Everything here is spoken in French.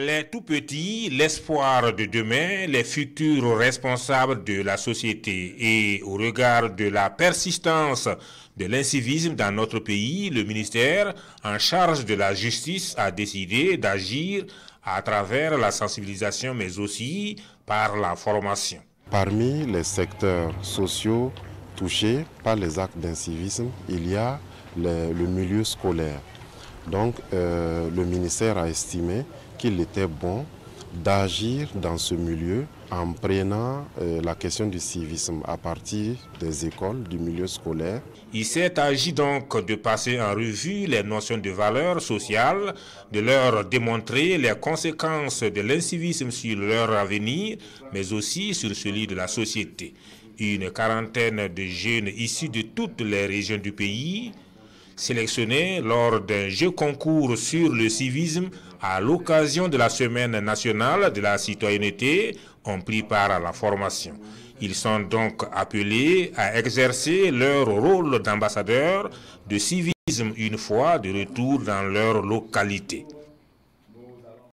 Les tout petits, l'espoir de demain, les futurs responsables de la société et au regard de la persistance de l'incivisme dans notre pays, le ministère en charge de la justice a décidé d'agir à travers la sensibilisation mais aussi par la formation. Parmi les secteurs sociaux touchés par les actes d'incivisme, il y a le, le milieu scolaire. Donc euh, le ministère a estimé qu'il était bon d'agir dans ce milieu en prenant euh, la question du civisme à partir des écoles, du milieu scolaire. Il s'est agi donc de passer en revue les notions de valeur sociale, de leur démontrer les conséquences de l'incivisme sur leur avenir, mais aussi sur celui de la société. Une quarantaine de jeunes issus de toutes les régions du pays Sélectionnés lors d'un jeu concours sur le civisme à l'occasion de la Semaine nationale de la citoyenneté ont pris part à la formation. Ils sont donc appelés à exercer leur rôle d'ambassadeur de civisme une fois de retour dans leur localité.